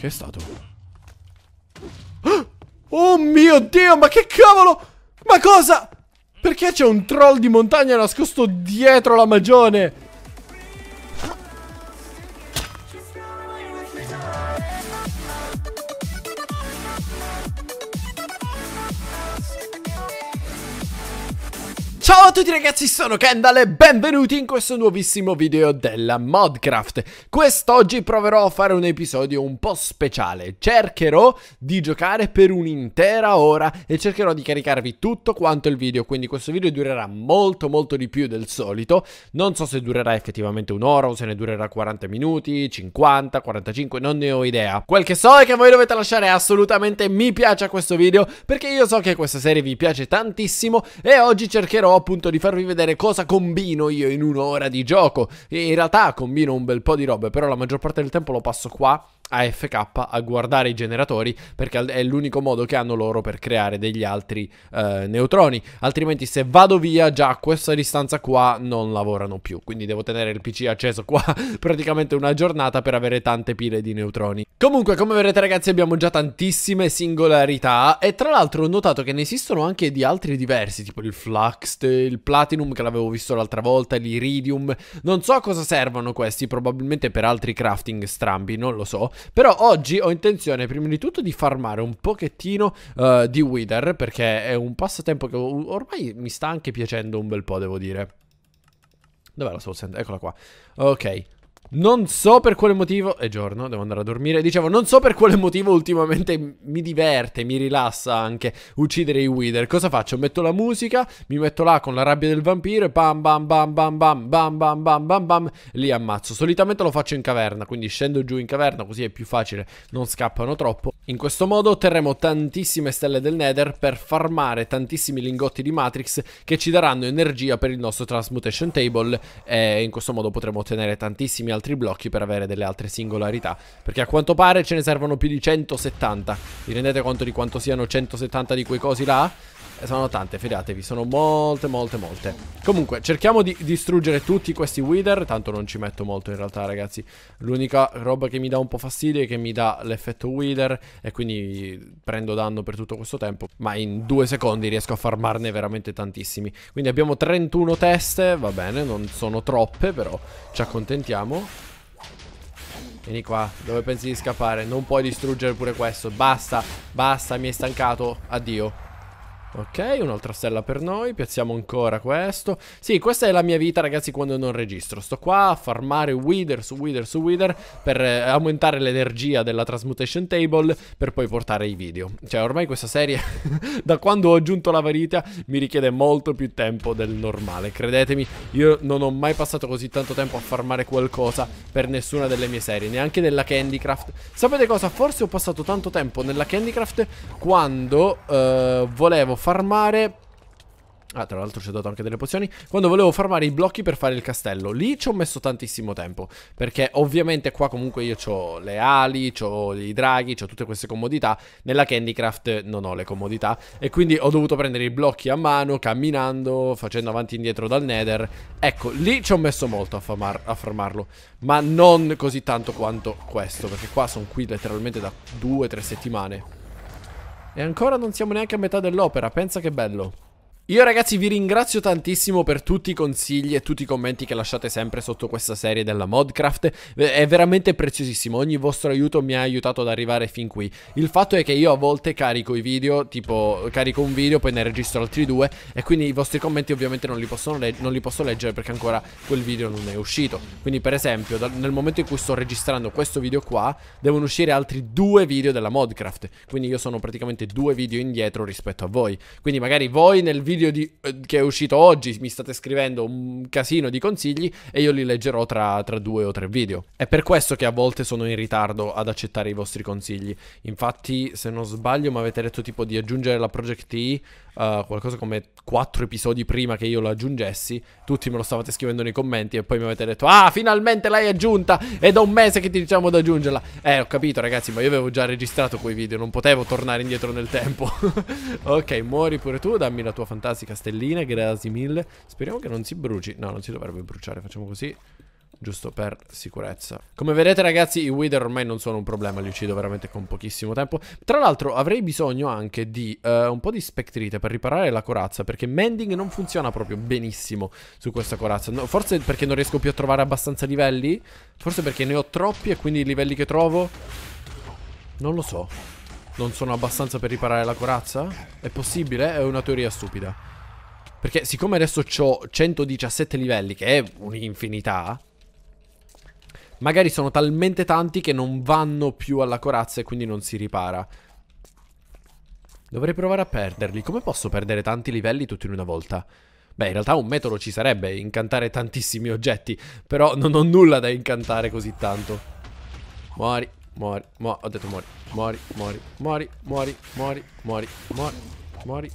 Che è stato? Oh mio Dio, ma che cavolo! Ma cosa? Perché c'è un troll di montagna nascosto dietro la magione? tutti ragazzi, sono Kendall e benvenuti in questo nuovissimo video della Modcraft. Quest'oggi proverò a fare un episodio un po' speciale. Cercherò di giocare per un'intera ora e cercherò di caricarvi tutto quanto il video, quindi questo video durerà molto molto di più del solito. Non so se durerà effettivamente un'ora o se ne durerà 40 minuti, 50, 45, non ne ho idea. Quel che so è che voi dovete lasciare assolutamente mi piace a questo video perché io so che questa serie vi piace tantissimo e oggi cercherò appunto di farvi vedere cosa combino io in un'ora di gioco. E in realtà combino un bel po' di robe, però la maggior parte del tempo lo passo qua AFK a guardare i generatori perché è l'unico modo che hanno loro per creare degli altri eh, neutroni. Altrimenti se vado via già a questa distanza qua non lavorano più. Quindi devo tenere il PC acceso qua praticamente una giornata per avere tante pile di neutroni. Comunque come vedete ragazzi abbiamo già tantissime singolarità e tra l'altro ho notato che ne esistono anche di altri diversi tipo il Flux, il Platinum che l'avevo visto l'altra volta, l'Iridium. Non so a cosa servono questi, probabilmente per altri crafting strambi, non lo so. Però oggi ho intenzione prima di tutto di farmare un pochettino uh, di Wither perché è un passatempo che ormai mi sta anche piacendo un bel po', devo dire. Dov'è la soul sand? Eccola qua. Ok, non so per quale motivo. È giorno, devo andare a dormire. Dicevo, non so per quale motivo ultimamente mi diverte, mi rilassa anche uccidere i Wither. Cosa faccio? Metto la musica, mi metto là con la rabbia del vampiro e bam bam bam bam bam bam bam bam bam bam. Li ammazzo. Solitamente lo faccio in caverna, quindi scendo giù in caverna, così è più facile, non scappano troppo. In questo modo otterremo tantissime stelle del Nether per farmare tantissimi lingotti di Matrix che ci daranno energia per il nostro Transmutation Table e in questo modo potremo ottenere tantissimi altri blocchi per avere delle altre singolarità perché a quanto pare ce ne servono più di 170 vi rendete conto di quanto siano 170 di quei cosi là? sono tante, fidatevi, sono molte, molte, molte. Comunque, cerchiamo di distruggere tutti questi wither, tanto non ci metto molto in realtà, ragazzi. L'unica roba che mi dà un po' fastidio è che mi dà l'effetto wither e quindi prendo danno per tutto questo tempo, ma in due secondi riesco a farmarne veramente tantissimi. Quindi abbiamo 31 teste, va bene, non sono troppe, però ci accontentiamo. Vieni qua, dove pensi di scappare? Non puoi distruggere pure questo, basta, basta, mi hai stancato, addio. Ok, un'altra stella per noi, piazziamo ancora questo Sì, questa è la mia vita ragazzi quando non registro Sto qua a farmare wither su wither su wither Per eh, aumentare l'energia della transmutation table Per poi portare i video Cioè ormai questa serie da quando ho aggiunto la varita Mi richiede molto più tempo del normale Credetemi, io non ho mai passato così tanto tempo a farmare qualcosa Per nessuna delle mie serie, neanche nella Candycraft Sapete cosa? Forse ho passato tanto tempo nella Candycraft Quando eh, volevo farmare Ah, tra l'altro ci ho dato anche delle pozioni. Quando volevo farmare i blocchi per fare il castello, lì ci ho messo tantissimo tempo. Perché ovviamente qua comunque io ho le ali, ho i draghi, ho tutte queste comodità. Nella Candycraft non ho le comodità. E quindi ho dovuto prendere i blocchi a mano, camminando, facendo avanti e indietro dal nether. Ecco, lì ci ho messo molto a, farmar a farmarlo. Ma non così tanto quanto questo, perché qua sono qui letteralmente da 2-3 settimane. E ancora non siamo neanche a metà dell'opera, pensa che bello. Io ragazzi vi ringrazio tantissimo per tutti i consigli e tutti i commenti che lasciate sempre sotto questa serie della Modcraft, è veramente preziosissimo, ogni vostro aiuto mi ha aiutato ad arrivare fin qui. Il fatto è che io a volte carico i video, tipo carico un video, poi ne registro altri due e quindi i vostri commenti ovviamente non li, non li posso leggere perché ancora quel video non è uscito. Quindi per esempio nel momento in cui sto registrando questo video qua devono uscire altri due video della Modcraft, quindi io sono praticamente due video indietro rispetto a voi. Quindi magari voi nel video video di, eh, che è uscito oggi, mi state scrivendo un casino di consigli e io li leggerò tra, tra due o tre video. È per questo che a volte sono in ritardo ad accettare i vostri consigli. Infatti, se non sbaglio, mi avete detto tipo di aggiungere la Project E uh, qualcosa come quattro episodi prima che io lo aggiungessi, tutti me lo stavate scrivendo nei commenti e poi mi avete detto Ah, finalmente l'hai aggiunta! È da un mese che ti diciamo di aggiungerla! Eh, ho capito ragazzi, ma io avevo già registrato quei video, non potevo tornare indietro nel tempo. ok, muori pure tu, dammi la tua fantastica stellina, grazie mille. Speriamo che non si bruci. No, non si dovrebbe bruciare, facciamo così giusto per sicurezza. Come vedete ragazzi i Wither ormai non sono un problema, li uccido veramente con pochissimo tempo. Tra l'altro avrei bisogno anche di uh, un po' di spectrite per riparare la corazza, perché mending non funziona proprio benissimo su questa corazza. No, forse perché non riesco più a trovare abbastanza livelli, forse perché ne ho troppi e quindi i livelli che trovo... Non lo so. Non sono abbastanza per riparare la corazza? È possibile? È una teoria stupida. Perché siccome adesso ho 117 livelli, che è un'infinità, magari sono talmente tanti che non vanno più alla corazza e quindi non si ripara. Dovrei provare a perderli. Come posso perdere tanti livelli tutti in una volta? Beh, in realtà un metodo ci sarebbe, incantare tantissimi oggetti, però non ho nulla da incantare così tanto. Muori, muori, muori, ho detto muori, muori, muori, muori, muori, muori, muori, muori, muori.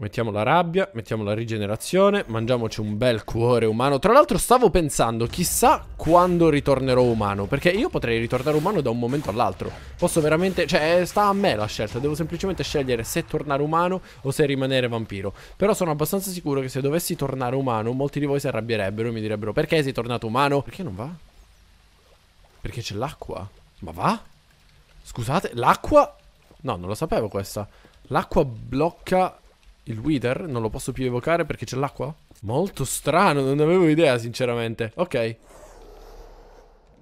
Mettiamo la rabbia, mettiamo la rigenerazione, mangiamoci un bel cuore umano. Tra l'altro stavo pensando, chissà quando ritornerò umano, perché io potrei ritornare umano da un momento all'altro. Posso veramente, cioè eh, sta a me la scelta, devo semplicemente scegliere se tornare umano o se rimanere vampiro. Però sono abbastanza sicuro che se dovessi tornare umano, molti di voi si arrabbierebbero e mi direbbero perché sei tornato umano? Perché non va? Perché c'è l'acqua? Ma va? Scusate, l'acqua? No, non lo sapevo questa. L'acqua blocca il Wither non lo posso più evocare perché c'è l'acqua? Molto strano, non avevo idea sinceramente Ok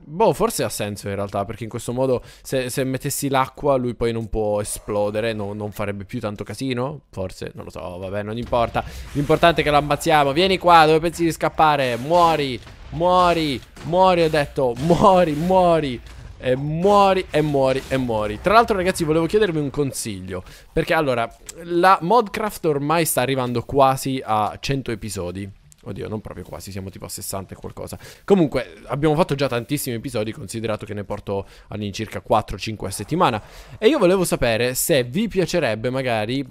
Boh, forse ha senso in realtà, perché in questo modo se, se mettessi l'acqua lui poi non può esplodere, no, non farebbe più tanto casino, forse, non lo so, vabbè, non importa. L'importante è che lo ammazziamo, vieni qua, dove pensi di scappare? Muori, muori, muori, ho detto, muori, muori. E muori, e muori, e muori. Tra l'altro, ragazzi, volevo chiedervi un consiglio. Perché allora, la Modcraft ormai sta arrivando quasi a 100 episodi. Oddio, non proprio quasi, siamo tipo a 60 e qualcosa. Comunque, abbiamo fatto già tantissimi episodi, considerato che ne porto all'incirca 4-5 a settimana. E io volevo sapere se vi piacerebbe magari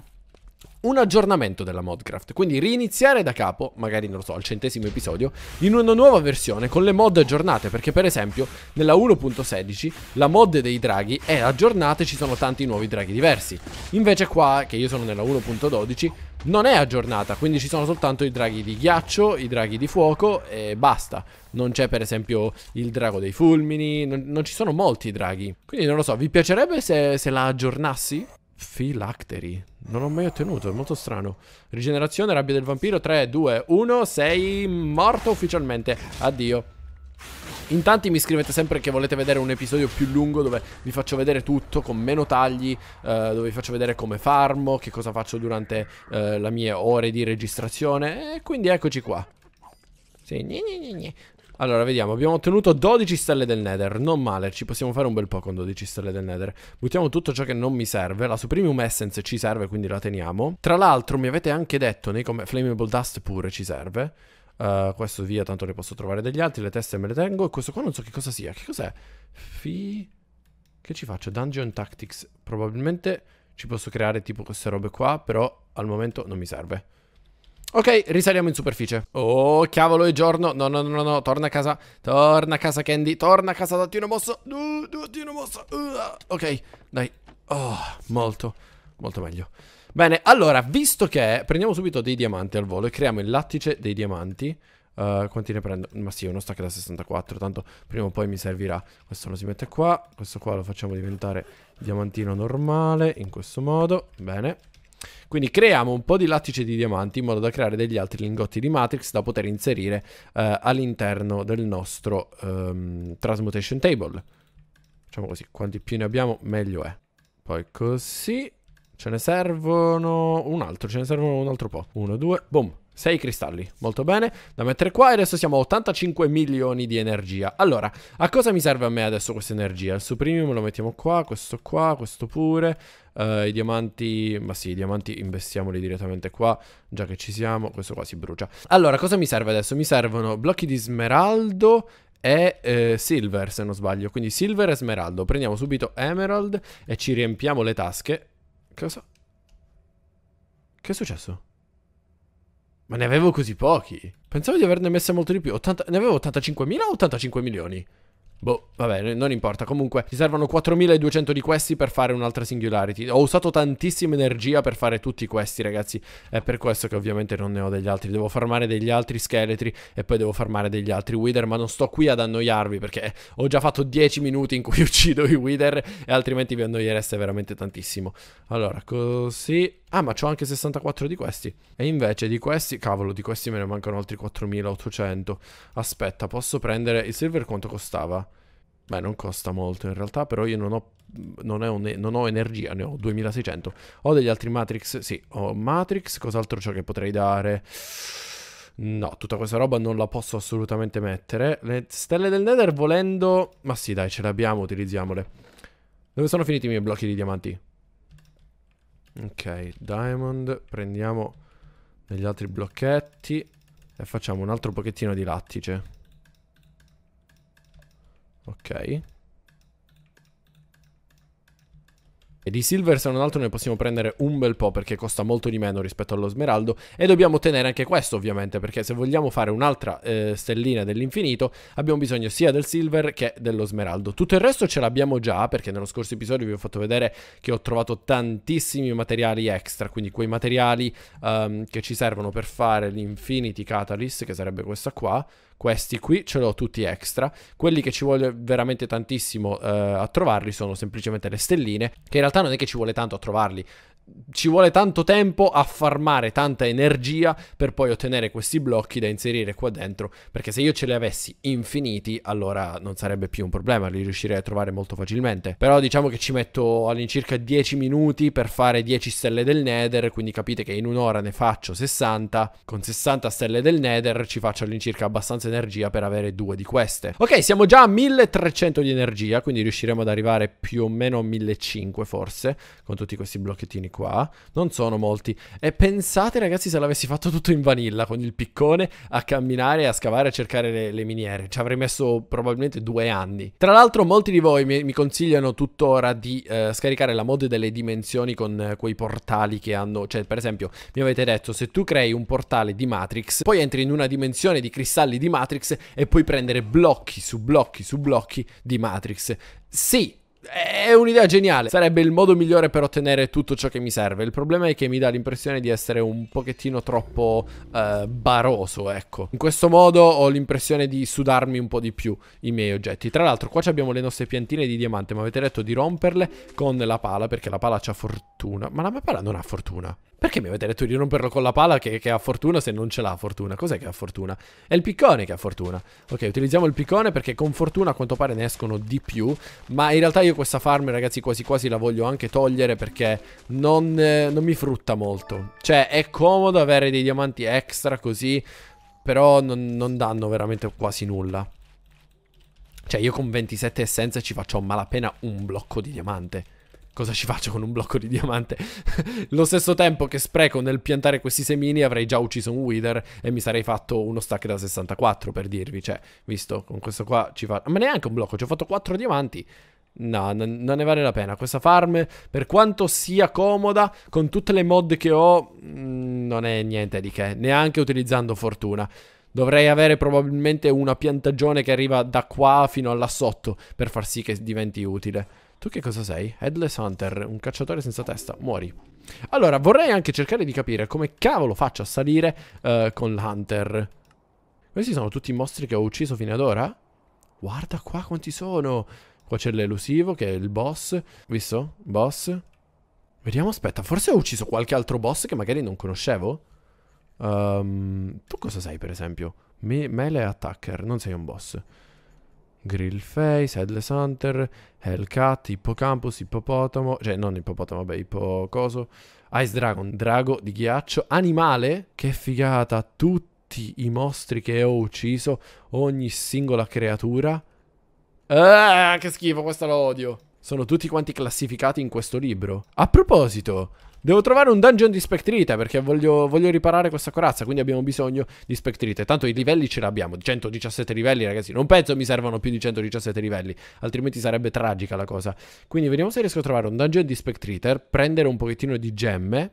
un aggiornamento della Modcraft. Quindi riniziare da capo, magari non lo so, al centesimo episodio, in una nuova versione con le mod aggiornate. Perché, per esempio, nella 1.16 la mod dei draghi è aggiornata e ci sono tanti nuovi draghi diversi. Invece, qua, che io sono nella 1.12, non è aggiornata, quindi ci sono soltanto i draghi di ghiaccio, i draghi di fuoco e basta. Non c'è per esempio il drago dei fulmini, non, non ci sono molti draghi. Quindi non lo so, vi piacerebbe se, se la aggiornassi? Phylactery. Non l'ho mai ottenuto, è molto strano. Rigenerazione, rabbia del vampiro. 3, 2, 1. Sei morto ufficialmente. Addio. In tanti mi scrivete sempre che volete vedere un episodio più lungo dove vi faccio vedere tutto con meno tagli, eh, dove vi faccio vedere come farmo, che cosa faccio durante eh, le mie ore di registrazione. E quindi eccoci qua. Sì, gne gne gne. Allora, vediamo. Abbiamo ottenuto 12 stelle del Nether. Non male, ci possiamo fare un bel po' con 12 stelle del Nether. Buttiamo tutto ciò che non mi serve. La Supremium Essence ci serve, quindi la teniamo. Tra l'altro, mi avete anche detto nei commenti. Flammable Dust pure ci serve. Uh, questo via, tanto ne posso trovare degli altri. Le teste me le tengo. E questo qua non so che cosa sia. Che cos'è? Fi. Che ci faccio? Dungeon Tactics. Probabilmente ci posso creare tipo queste robe qua. Però al momento non mi serve. Ok, risaliamo in superficie. Oh, cavolo, è giorno. No, no, no, no, torna a casa. Torna a casa, Candy. Torna a casa, dattino mosso. Uh, dattino mosso. Uh. ok, dai. Oh, molto, molto meglio. Bene, allora, visto che prendiamo subito dei diamanti al volo e creiamo il lattice dei diamanti. Uh, quanti ne prendo? Ma sì, uno stack da 64, tanto prima o poi mi servirà. Questo lo si mette qua, questo qua lo facciamo diventare diamantino normale, in questo modo. Bene. Quindi creiamo un po' di lattice di diamanti in modo da creare degli altri lingotti di matrix da poter inserire eh, all'interno del nostro ehm, transmutation table. Facciamo così, quanti più ne abbiamo meglio è. Poi così, ce ne servono un altro, ce ne servono un altro po'. Uno, due, boom. 6 cristalli, molto bene, da mettere qua e adesso siamo a 85 milioni di energia. Allora, a cosa mi serve a me adesso questa energia? Il suprimium lo mettiamo qua, questo qua, questo pure, uh, i diamanti, ma sì, i diamanti investiamoli direttamente qua, già che ci siamo, questo qua si brucia. Allora, cosa mi serve adesso? Mi servono blocchi di smeraldo e eh, silver, se non sbaglio, quindi silver e smeraldo. Prendiamo subito emerald e ci riempiamo le tasche. Cosa? Che è successo? Ma ne avevo così pochi. Pensavo di averne messe molto di più. 80... Ne avevo 85.000 o 85 milioni? Boh, vabbè, non importa. Comunque, ci servono 4200 di questi per fare un'altra singularity. Ho usato tantissima energia per fare tutti questi, ragazzi. È per questo che ovviamente non ne ho degli altri. Devo farmare degli altri scheletri e poi devo farmare degli altri wither. Ma non sto qui ad annoiarvi perché ho già fatto 10 minuti in cui uccido i wither e altrimenti vi annoiereste veramente tantissimo. Allora, così... Ah, ma c'ho anche 64 di questi. E invece di questi... Cavolo, di questi me ne mancano altri 4800. Aspetta, posso prendere... Il silver quanto costava? Beh, non costa molto in realtà, però io non ho, non un, non ho energia, ne ho 2600. Ho degli altri Matrix, sì, ho Matrix, cos'altro c'è che potrei dare? No, tutta questa roba non la posso assolutamente mettere. Le stelle del Nether volendo... Ma sì, dai, ce le abbiamo, utilizziamole. Dove sono finiti i miei blocchi di diamanti? Ok, diamond, prendiamo degli altri blocchetti e facciamo un altro pochettino di lattice. Ok. E di silver se non altro ne possiamo prendere un bel po' perché costa molto di meno rispetto allo smeraldo e dobbiamo ottenere anche questo ovviamente perché se vogliamo fare un'altra eh, stellina dell'infinito abbiamo bisogno sia del silver che dello smeraldo. Tutto il resto ce l'abbiamo già perché nello scorso episodio vi ho fatto vedere che ho trovato tantissimi materiali extra, quindi quei materiali um, che ci servono per fare l'infinity catalyst che sarebbe questa qua, questi qui ce l'ho tutti extra. Quelli che ci vuole veramente tantissimo eh, a trovarli sono semplicemente le stelline, che in realtà non è che ci vuole tanto a trovarli ci vuole tanto tempo a farmare tanta energia per poi ottenere questi blocchi da inserire qua dentro, perché se io ce li avessi infiniti, allora non sarebbe più un problema, li riuscirei a trovare molto facilmente. Però diciamo che ci metto all'incirca 10 minuti per fare 10 stelle del Nether, quindi capite che in un'ora ne faccio 60, con 60 stelle del Nether ci faccio all'incirca abbastanza energia per avere due di queste. Ok, siamo già a 1300 di energia, quindi riusciremo ad arrivare più o meno a 1500 forse, con tutti questi blocchettini qui qua, non sono molti. E pensate ragazzi se l'avessi fatto tutto in vanilla, con il piccone, a camminare, a scavare, a cercare le, le miniere. Ci avrei messo probabilmente due anni. Tra l'altro molti di voi mi, mi consigliano tuttora di eh, scaricare la mod delle dimensioni con eh, quei portali che hanno... Cioè per esempio mi avete detto se tu crei un portale di Matrix, poi entri in una dimensione di cristalli di Matrix e puoi prendere blocchi su blocchi su blocchi di Matrix. Sì, è un'idea geniale, sarebbe il modo migliore per ottenere tutto ciò che mi serve. Il problema è che mi dà l'impressione di essere un pochettino troppo eh, baroso, ecco. In questo modo ho l'impressione di sudarmi un po' di più i miei oggetti. Tra l'altro qua abbiamo le nostre piantine di diamante, ma avete detto di romperle con la pala, perché la pala ha fortuna. Ma la mia pala non ha fortuna. Perché mi avete detto di romperlo con la pala che, che, ha fortuna se non ce l'ha fortuna? Cos'è che ha fortuna? È il piccone che ha fortuna. Ok, utilizziamo il piccone perché con fortuna a quanto pare ne escono di più. Ma in realtà io questa farm, ragazzi, quasi quasi la voglio anche togliere perché non, eh, non mi frutta molto. Cioè, è comodo avere dei diamanti extra così, però non, non danno veramente quasi nulla. Cioè, io con 27 essenze ci faccio a malapena un blocco di diamante cosa ci faccio con un blocco di diamante? Lo stesso tempo che spreco nel piantare questi semini avrei già ucciso un Wither e mi sarei fatto uno stack da 64 per dirvi, cioè, visto, con questo qua ci fa... Ma neanche un blocco, ci ho fatto 4 diamanti. No, non, non ne vale la pena. Questa farm, per quanto sia comoda, con tutte le mod che ho, mm, non è niente di che, neanche utilizzando fortuna. Dovrei avere probabilmente una piantagione che arriva da qua fino a là sotto per far sì che diventi utile. Tu che cosa sei? Headless Hunter, un cacciatore senza testa. Muori. Allora, vorrei anche cercare di capire come cavolo faccio a salire uh, con l'Hunter. Questi sono tutti i mostri che ho ucciso fino ad ora? Guarda qua quanti sono. Qua c'è l'elusivo che è il boss. Visto? Boss. Vediamo, aspetta, forse ho ucciso qualche altro boss che magari non conoscevo. Um, tu cosa sei, per esempio? Me- melee attacker, non sei un boss. Grillface, Headless Hunter, Hellcat, Hippocampus, Ippopotamo, cioè non Ippopotamo, vabbè, Ippocoso, Ice Dragon, Drago di ghiaccio, Animale, che figata, tutti i mostri che ho ucciso, ogni singola creatura. Ah, che schifo, questo lo odio. Sono tutti quanti classificati in questo libro. A proposito, Devo trovare un dungeon di Spectrite perché voglio, voglio, riparare questa corazza, quindi abbiamo bisogno di Spectrite. Tanto i livelli ce l'abbiamo, 117 livelli ragazzi, non penso mi servano più di 117 livelli, altrimenti sarebbe tragica la cosa. Quindi vediamo se riesco a trovare un dungeon di Spectrite, prendere un pochettino di gemme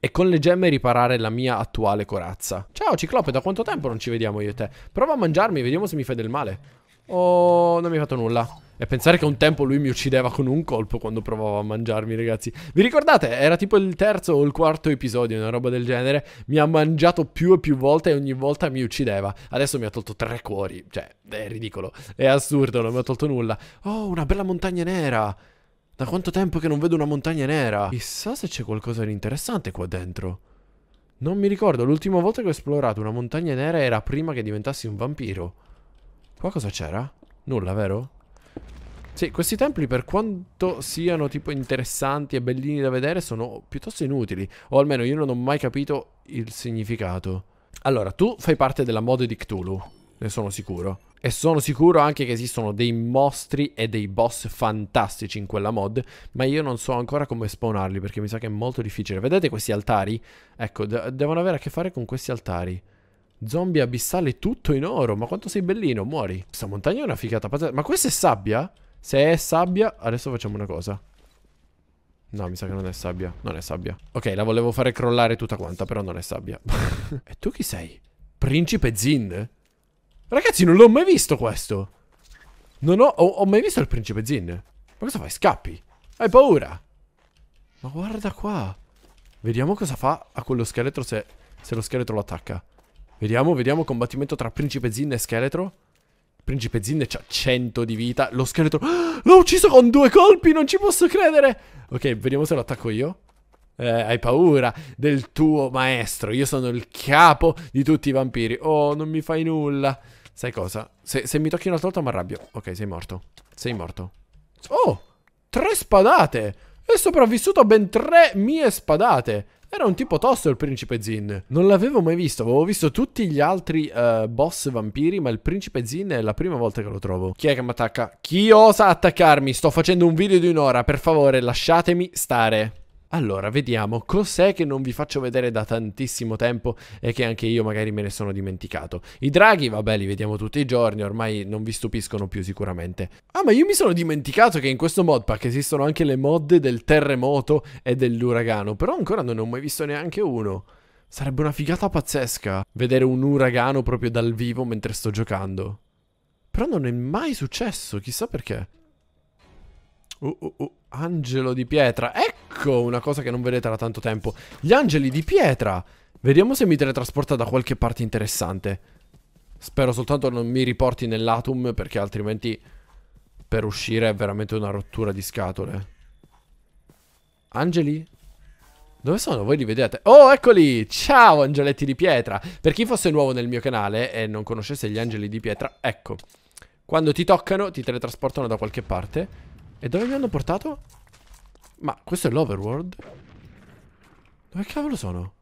e con le gemme riparare la mia attuale corazza. Ciao Ciclope, da quanto tempo non ci vediamo io e te? Prova a mangiarmi, vediamo se mi fai del male. Oh, non mi hai fatto nulla. E pensare che un tempo lui mi uccideva con un colpo quando provava a mangiarmi, ragazzi. Vi ricordate? Era tipo il terzo o il quarto episodio, una roba del genere. Mi ha mangiato più e più volte e ogni volta mi uccideva. Adesso mi ha tolto tre cuori. Cioè, è ridicolo. È assurdo, non mi ha tolto nulla. Oh, una bella montagna nera. Da quanto tempo che non vedo una montagna nera? Chissà se c'è qualcosa di interessante qua dentro. Non mi ricordo, l'ultima volta che ho esplorato una montagna nera era prima che diventassi un vampiro. Qua cosa c'era? Nulla, vero? Sì, questi templi per quanto siano tipo interessanti e bellini da vedere sono piuttosto inutili. O almeno io non ho mai capito il significato. Allora, tu fai parte della mod di Cthulhu. Ne sono sicuro. E sono sicuro anche che esistono dei mostri e dei boss fantastici in quella mod, ma io non so ancora come spawnarli perché mi sa che è molto difficile. Vedete questi altari? Ecco, de devono avere a che fare con questi altari. Zombie abissale tutto in oro, ma quanto sei bellino, muori. Questa montagna è una figata pazzesca. Ma questa è sabbia? Se è sabbia, adesso facciamo una cosa. No, mi sa che non è sabbia. Non è sabbia. Ok, la volevo fare crollare tutta quanta, però non è sabbia. e tu chi sei? Principe Zin? Ragazzi, non l'ho mai visto questo. Non ho, ho, ho, mai visto il principe Zin. Ma cosa fai? Scappi. Hai paura. Ma guarda qua. Vediamo cosa fa a quello scheletro se, se lo scheletro lo attacca. Vediamo, vediamo. Combattimento tra principe Zin e scheletro. Principe Zin c'ha 100 di vita. Lo scheletro... Ah, l'ho ucciso con due colpi, non ci posso credere. Ok, vediamo se lo attacco io. Eh, hai paura del tuo maestro. Io sono il capo di tutti i vampiri. Oh, non mi fai nulla. Sai cosa? Se, se mi tocchi un'altra volta mi arrabbio. Ok, sei morto. Sei morto. Oh! Tre spadate! È sopravvissuto a ben tre mie spadate. Era un tipo tosto il principe Zin. Non l'avevo mai visto, avevo visto tutti gli altri uh, boss vampiri, ma il principe Zin è la prima volta che lo trovo. Chi è che mi attacca? Chi osa attaccarmi? Sto facendo un video di un'ora, per favore lasciatemi stare. Allora, vediamo cos'è che non vi faccio vedere da tantissimo tempo e che anche io magari me ne sono dimenticato. I draghi, vabbè, li vediamo tutti i giorni, ormai non vi stupiscono più sicuramente. Ah, ma io mi sono dimenticato che in questo modpack esistono anche le mod del terremoto e dell'uragano, però ancora non ne ho mai visto neanche uno. Sarebbe una figata pazzesca vedere un uragano proprio dal vivo mentre sto giocando. Però non è mai successo, chissà perché. Uh, uh, uh, angelo di pietra. Ecco una cosa che non vedete da tanto tempo. Gli angeli di pietra. Vediamo se mi teletrasporta da qualche parte interessante. Spero soltanto non mi riporti nell'atum perché altrimenti per uscire è veramente una rottura di scatole. Angeli? Dove sono? Voi li vedete? Oh, eccoli! Ciao, angeletti di pietra! Per chi fosse nuovo nel mio canale e non conoscesse gli angeli di pietra, ecco. Quando ti toccano, ti teletrasportano da qualche parte e dove mi hanno portato? Ma questo è l'overworld? Dove cavolo sono?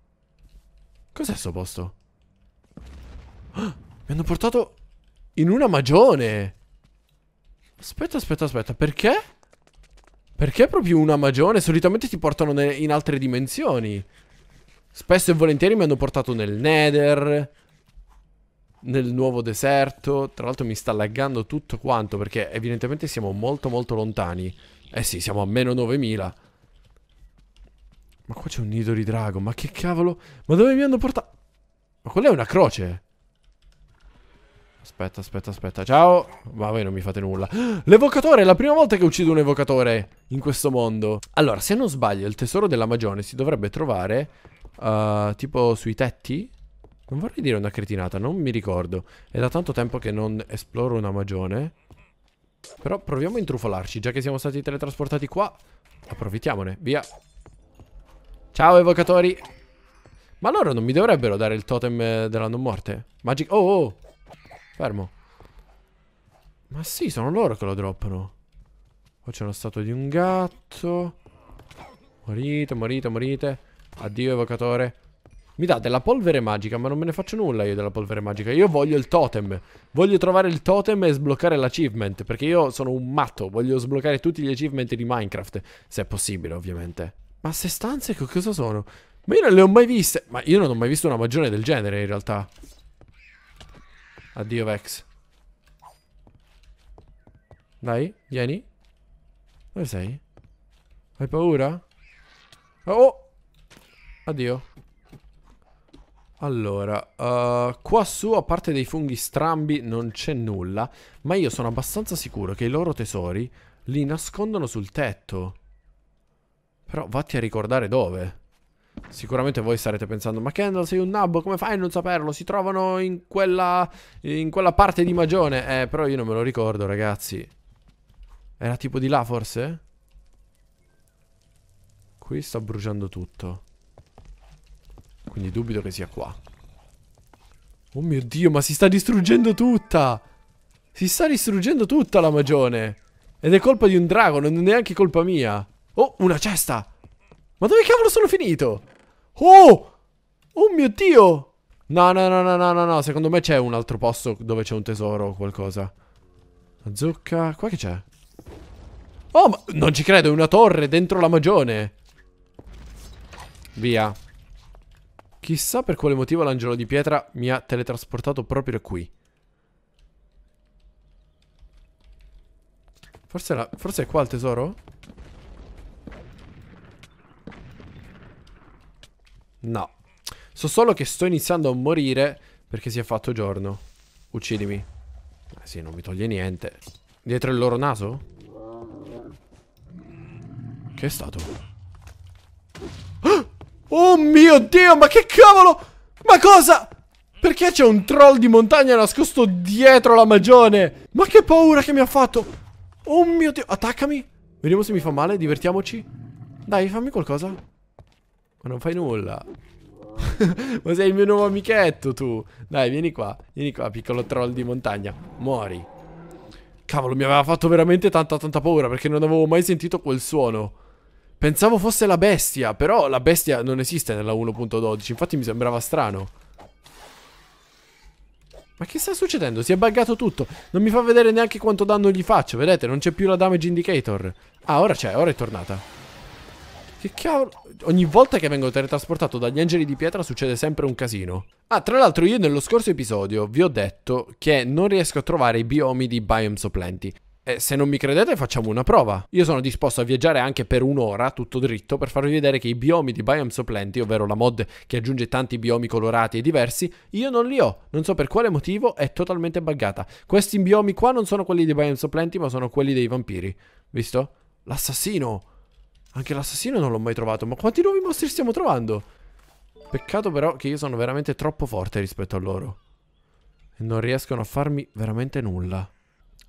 Cos'è sto posto? Ah, mi hanno portato in una magione! Aspetta, aspetta, aspetta, perché? Perché proprio una magione? Solitamente ti portano in altre dimensioni. Spesso e volentieri mi hanno portato nel nether nel nuovo deserto. Tra l'altro mi sta laggando tutto quanto perché evidentemente siamo molto molto lontani. Eh sì, siamo a meno 9000. Ma qua c'è un nido di drago, ma che cavolo? Ma dove mi hanno portato? Ma quella è una croce? Aspetta, aspetta, aspetta. Ciao. Ma voi non mi fate nulla. L'evocatore, è la prima volta che uccido un evocatore in questo mondo. Allora, se non sbaglio, il tesoro della magione si dovrebbe trovare uh, tipo sui tetti non vorrei dire una cretinata, non mi ricordo. È da tanto tempo che non esploro una magione. Però proviamo a intrufolarci, già che siamo stati teletrasportati qua. Approfittiamone, via. Ciao evocatori. Ma loro non mi dovrebbero dare il totem eh, della non morte? Magic... Oh, oh. Fermo. Ma sì, sono loro che lo droppano. Qua oh, c'è una stato di un gatto. Morite, morite, morite. Addio evocatore. Mi date la polvere magica, ma non me ne faccio nulla io della polvere magica. Io voglio il totem. Voglio trovare il totem e sbloccare l'achievement, perché io sono un matto. Voglio sbloccare tutti gli achievement di Minecraft, se è possibile, ovviamente. Ma se stanze che cosa sono? Ma io non le ho mai viste. Ma io non ho mai visto una magione del genere, in realtà. Addio, Vex. Dai, vieni. Dove sei? Hai paura? Oh! Addio. Allora, uh, qua su, a parte dei funghi strambi, non c'è nulla, ma io sono abbastanza sicuro che i loro tesori li nascondono sul tetto. Però vatti a ricordare dove. Sicuramente voi starete pensando, ma Kendall sei un nabbo, come fai a non saperlo? Si trovano in quella, in quella parte di magione. Eh, però io non me lo ricordo, ragazzi. Era tipo di là, forse? Qui sta bruciando tutto. Quindi dubito che sia qua. Oh mio Dio, ma si sta distruggendo tutta! Si sta distruggendo tutta la magione! Ed è colpa di un drago, non è neanche colpa mia. Oh, una cesta! Ma dove cavolo sono finito? Oh! Oh mio Dio! No, no, no, no, no, no, no. Secondo me c'è un altro posto dove c'è un tesoro o qualcosa. La zucca... Qua che c'è? Oh, ma... Non ci credo, è una torre dentro la magione. Via. Chissà per quale motivo l'angelo di pietra mi ha teletrasportato proprio qui. Forse, la, forse è qua il tesoro? No. So solo che sto iniziando a morire perché si è fatto giorno. Uccidimi. Eh sì, non mi toglie niente. Dietro il loro naso? Che è stato? Oh mio Dio, ma che cavolo! Ma cosa? Perché c'è un troll di montagna nascosto dietro la magione? Ma che paura che mi ha fatto! Oh mio Dio, attaccami! Vediamo se mi fa male, divertiamoci. Dai, fammi qualcosa. Ma non fai nulla. Ma sei il mio nuovo amichetto tu. Dai, vieni qua. Vieni qua, piccolo troll di montagna. Muori. Cavolo, mi aveva fatto veramente tanta tanta paura perché non avevo mai sentito quel suono. Pensavo fosse la bestia, però la bestia non esiste nella 1.12, infatti mi sembrava strano. Ma che sta succedendo? Si è buggato tutto. Non mi fa vedere neanche quanto danno gli faccio, vedete? Non c'è più la damage indicator. Ah, ora c'è, ora è tornata. Che cavolo... Ogni volta che vengo teletrasportato dagli angeli di pietra succede sempre un casino. Ah, tra l'altro io nello scorso episodio vi ho detto che non riesco a trovare i biomi di Biome Sopplenti. E eh, se non mi credete facciamo una prova. Io sono disposto a viaggiare anche per un'ora, tutto dritto, per farvi vedere che i biomi di Biome So Plenty, ovvero la mod che aggiunge tanti biomi colorati e diversi, io non li ho. Non so per quale motivo, è totalmente buggata. Questi biomi qua non sono quelli di Biome So Plenty, ma sono quelli dei vampiri. Visto? L'assassino! Anche l'assassino non l'ho mai trovato, ma quanti nuovi mostri stiamo trovando? Peccato però che io sono veramente troppo forte rispetto a loro. E non riescono a farmi veramente nulla.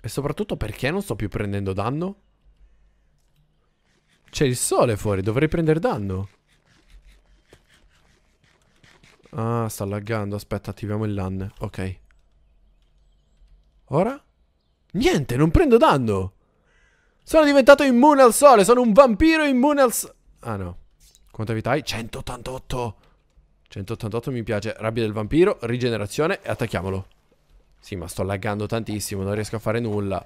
E soprattutto perché non sto più prendendo danno? C'è il sole fuori, dovrei prendere danno. Ah, sta laggando. Aspetta, attiviamo il LAN. Ok. Ora? Niente, non prendo danno. Sono diventato immune al sole. Sono un vampiro immune al sole. Ah, no. Quanta vita hai? 188. 188 mi piace. Rabbia del vampiro, rigenerazione e attacchiamolo. Sì, ma sto laggando tantissimo, non riesco a fare nulla.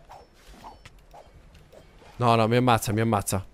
No, no, mi ammazza, mi ammazza.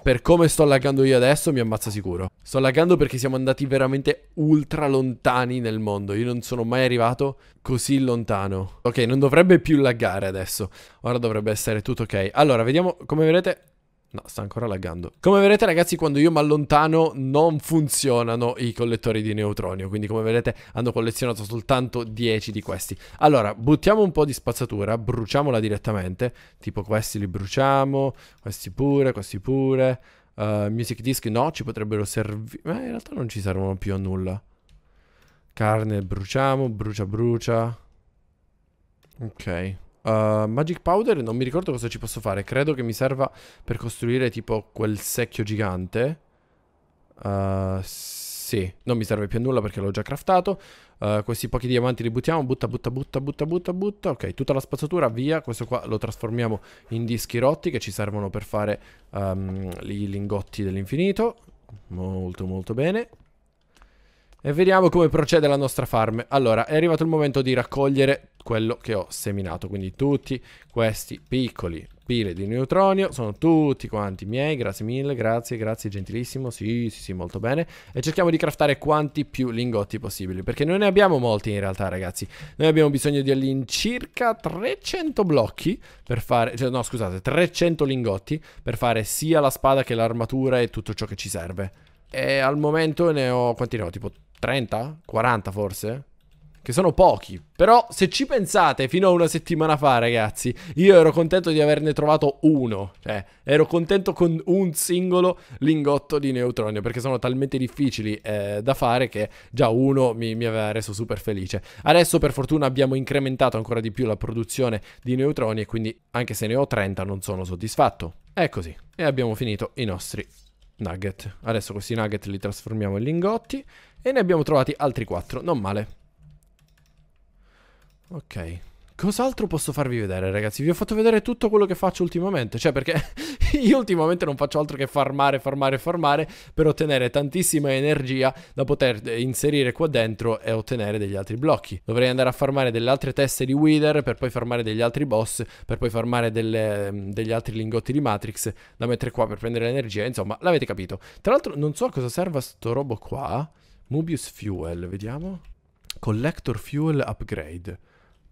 Per come sto laggando io adesso, mi ammazza sicuro. Sto laggando perché siamo andati veramente ultra lontani nel mondo. Io non sono mai arrivato così lontano. Ok, non dovrebbe più laggare adesso. Ora dovrebbe essere tutto ok. Allora, vediamo, come vedete, No, sta ancora laggando. Come vedete ragazzi, quando io mi allontano non funzionano i collettori di neutronio, quindi come vedete hanno collezionato soltanto 10 di questi. Allora, buttiamo un po' di spazzatura, bruciamola direttamente, tipo questi li bruciamo, questi pure, questi pure. Uh, music disc no, ci potrebbero servire, ma in realtà non ci servono più a nulla. Carne bruciamo, brucia brucia. Ok, Uh, magic powder non mi ricordo cosa ci posso fare. Credo che mi serva per costruire tipo quel secchio gigante. Uh, sì, non mi serve più a nulla perché l'ho già craftato. Uh, questi pochi diamanti li buttiamo. Butta, butta, butta, butta, butta, butta. Ok, tutta la spazzatura, via. Questo qua lo trasformiamo in dischi rotti che ci servono per fare um, ehm, i lingotti dell'infinito. Molto, molto bene. E vediamo come procede la nostra farm. Allora, è arrivato il momento di raccogliere quello che ho seminato. Quindi tutti questi piccoli pile di neutronio sono tutti quanti miei. Grazie mille, grazie, grazie, gentilissimo. Sì, sì, sì, molto bene. E cerchiamo di craftare quanti più lingotti possibili. Perché non ne abbiamo molti in realtà, ragazzi. Noi abbiamo bisogno di all'incirca 300 blocchi per fare... Cioè, no, scusate, 300 lingotti per fare sia la spada che l'armatura e tutto ciò che ci serve. E al momento ne ho... Quanti ne ho? Tipo 30? 40 forse? Che sono pochi. Però se ci pensate, fino a una settimana fa, ragazzi, io ero contento di averne trovato uno. Cioè, ero contento con un singolo lingotto di neutronio, perché sono talmente difficili eh, da fare che già uno mi, mi, aveva reso super felice. Adesso, per fortuna, abbiamo incrementato ancora di più la produzione di neutroni e quindi, anche se ne ho 30, non sono soddisfatto. È così. E abbiamo finito i nostri nugget. Adesso questi nugget li trasformiamo in lingotti e ne abbiamo trovati altri 4, non male. Ok. Cos'altro posso farvi vedere, ragazzi? Vi ho fatto vedere tutto quello che faccio ultimamente. Cioè, perché io ultimamente non faccio altro che farmare, farmare, farmare per ottenere tantissima energia da poter inserire qua dentro e ottenere degli altri blocchi. Dovrei andare a farmare delle altre teste di Wither per poi farmare degli altri boss, per poi farmare delle, mm, degli altri lingotti di Matrix da mettere qua per prendere energia. Insomma, l'avete capito. Tra l'altro, non so a cosa serva sto robo qua. Mobius Fuel, vediamo. Collector Fuel Upgrade.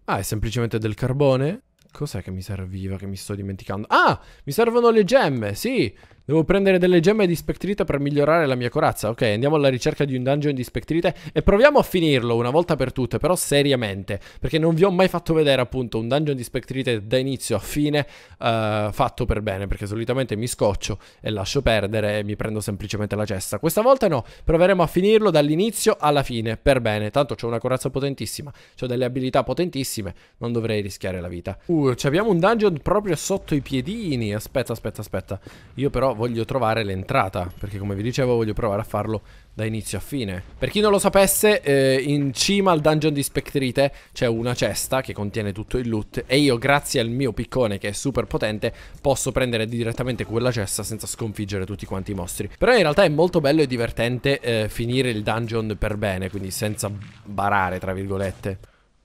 Ah, è semplicemente del carbone? Cos'è che mi serviva, che mi sto dimenticando? Ah, mi servono le gemme, sì! Devo prendere delle gemme di Spectrite per migliorare la mia corazza. Ok, andiamo alla ricerca di un dungeon di Spectrite e proviamo a finirlo una volta per tutte, però seriamente, perché non vi ho mai fatto vedere appunto un dungeon di Spectrite da inizio a fine uh, fatto per bene, perché solitamente mi scoccio e lascio perdere e mi prendo semplicemente la cesta. Questa volta no, proveremo a finirlo dall'inizio alla fine, per bene. Tanto c'ho una corazza potentissima, ho delle abilità potentissime, non dovrei rischiare la vita. Uh, abbiamo un dungeon proprio sotto i piedini. Aspetta, aspetta, aspetta. Io però voglio trovare l'entrata, perché come vi dicevo voglio provare a farlo da inizio a fine. Per chi non lo sapesse, eh, in cima al dungeon di Spectrite c'è una cesta che contiene tutto il loot e io grazie al mio piccone che è super potente posso prendere direttamente quella cesta senza sconfiggere tutti quanti i mostri. Però in realtà è molto bello e divertente eh, finire il dungeon per bene, quindi senza barare tra virgolette.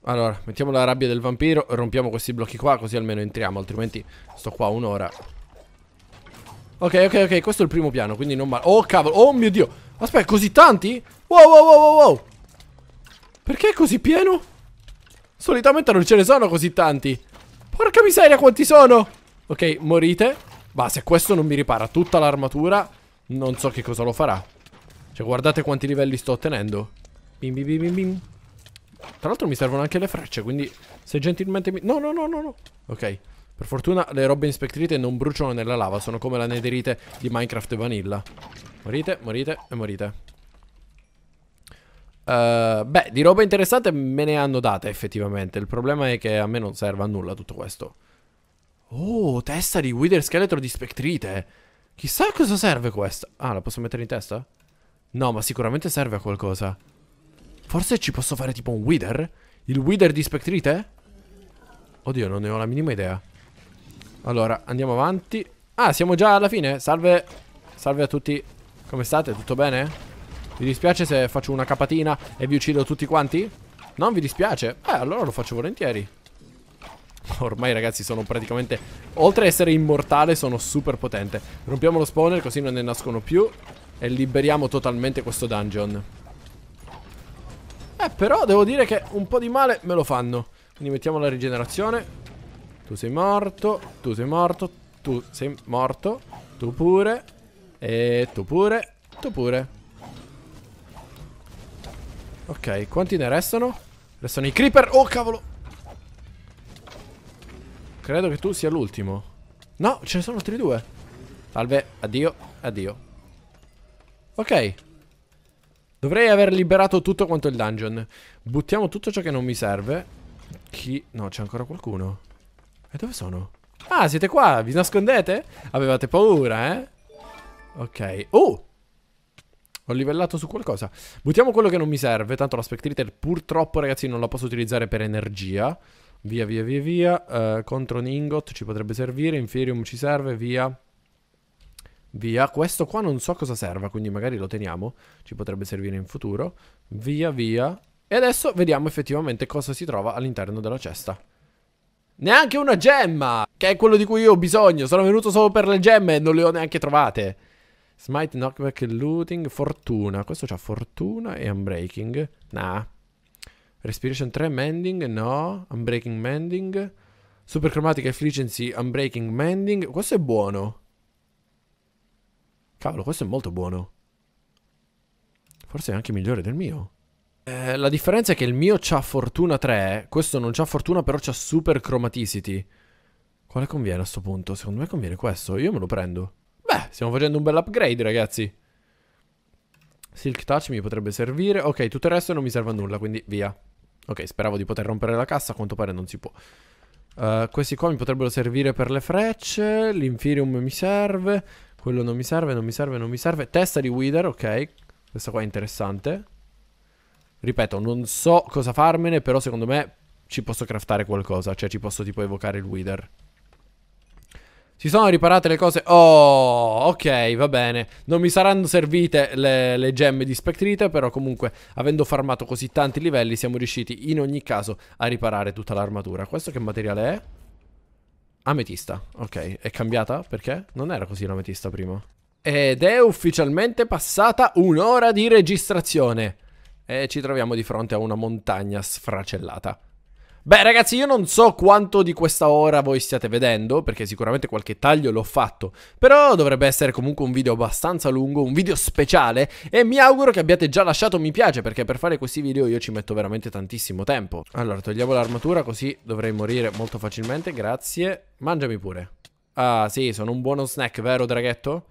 Allora, mettiamo la rabbia del vampiro, rompiamo questi blocchi qua così almeno entriamo, altrimenti sto qua un'ora Ok, ok, ok, questo è il primo piano, quindi non male. Oh, cavolo, oh mio Dio. Aspetta, così tanti? Wow, wow, wow, wow, wow. Perché è così pieno? Solitamente non ce ne sono così tanti. Porca miseria, quanti sono? Ok, morite. Ma se questo non mi ripara tutta l'armatura, non so che cosa lo farà. Cioè, guardate quanti livelli sto ottenendo. Bim, bim, bim, bim. Tra l'altro mi servono anche le frecce, quindi se gentilmente mi... No, no, no, no, no. Ok. Per fortuna le robe inspectrite non bruciano nella lava, sono come la nederite di Minecraft Vanilla. Morite, morite e morite. Uh, beh, di roba interessante me ne hanno date effettivamente. Il problema è che a me non serve a nulla tutto questo. Oh, testa di Wither Scheletro di Spectrite. Chissà a cosa serve questa. Ah, la posso mettere in testa? No, ma sicuramente serve a qualcosa. Forse ci posso fare tipo un Wither? Il Wither di Spectrite? Oddio, non ne ho la minima idea. Allora, andiamo avanti. Ah, siamo già alla fine. Salve. Salve a tutti. Come state? Tutto bene? Vi dispiace se faccio una capatina e vi uccido tutti quanti? Non vi dispiace? Eh, allora lo faccio volentieri. Ormai ragazzi sono praticamente... Oltre ad essere immortale sono super potente. Rompiamo lo spawner così non ne nascono più. E liberiamo totalmente questo dungeon. Eh, però devo dire che un po' di male me lo fanno. Quindi mettiamo la rigenerazione. Tu sei morto, tu sei morto, tu sei morto, tu pure, e tu pure, tu pure. Ok, quanti ne restano? Restano i creeper, oh cavolo! Credo che tu sia l'ultimo. No, ce ne sono altri due. Salve, addio, addio. Ok. Dovrei aver liberato tutto quanto il dungeon. Buttiamo tutto ciò che non mi serve. Chi? No, c'è ancora qualcuno. E dove sono? Ah, siete qua, vi nascondete? Avevate paura, eh? Ok. Oh! Ho livellato su qualcosa. Buttiamo quello che non mi serve. Tanto la Spectrator purtroppo, ragazzi, non la posso utilizzare per energia. Via, via, via, via. Uh, contro un ingot ci potrebbe servire. Inferium ci serve, via. Via. Questo qua non so cosa serva, quindi magari lo teniamo. Ci potrebbe servire in futuro. Via, via. E adesso vediamo effettivamente cosa si trova all'interno della cesta. Neanche una gemma, che è quello di cui io ho bisogno. Sono venuto solo per le gemme e non le ho neanche trovate. Smite, knockback, looting, fortuna. Questo c'ha fortuna e unbreaking. Nah. Respiration 3, mending, no. Unbreaking, mending. Super chromatic efficiency, unbreaking, mending. Questo è buono. Cavolo, questo è molto buono. Forse è anche migliore del mio. Eh, la differenza è che il mio c'ha fortuna 3, questo non c'ha fortuna però c'ha super chromaticity. Quale conviene a sto punto? Secondo me conviene questo, io me lo prendo. Beh, stiamo facendo un bel upgrade ragazzi. Silk Touch mi potrebbe servire. Ok, tutto il resto non mi serve a nulla, quindi via. Ok, speravo di poter rompere la cassa, a quanto pare non si può. Uh, questi qua mi potrebbero servire per le frecce. l'infirium mi serve. Quello non mi serve, non mi serve, non mi serve. Testa di Wither, ok. Questa qua è interessante. Ripeto, non so cosa farmene, però secondo me ci posso craftare qualcosa, cioè ci posso tipo evocare il Wither. Si sono riparate le cose. Oh, ok, va bene. Non mi saranno servite le, le, gemme di Spectrite, però comunque, avendo farmato così tanti livelli, siamo riusciti in ogni caso a riparare tutta l'armatura. Questo che materiale è? Ametista. Ok, è cambiata? Perché? Non era così l'ametista prima. Ed è ufficialmente passata un'ora di registrazione e ci troviamo di fronte a una montagna sfracellata. Beh ragazzi io non so quanto di questa ora voi stiate vedendo perché sicuramente qualche taglio l'ho fatto Però dovrebbe essere comunque un video abbastanza lungo, un video speciale E mi auguro che abbiate già lasciato mi piace perché per fare questi video io ci metto veramente tantissimo tempo Allora togliamo l'armatura così dovrei morire molto facilmente, grazie Mangiami pure Ah sì, sono un buono snack vero draghetto?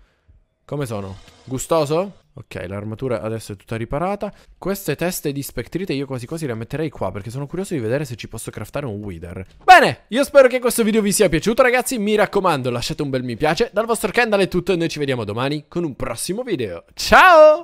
Come sono? Gustoso? Ok, l'armatura adesso è tutta riparata. Queste teste di spectrite io quasi quasi le metterei qua perché sono curioso di vedere se ci posso craftare un wither. Bene, io spero che questo video vi sia piaciuto ragazzi, mi raccomando lasciate un bel mi piace. Dal vostro Kendall è tutto e noi ci vediamo domani con un prossimo video. Ciao!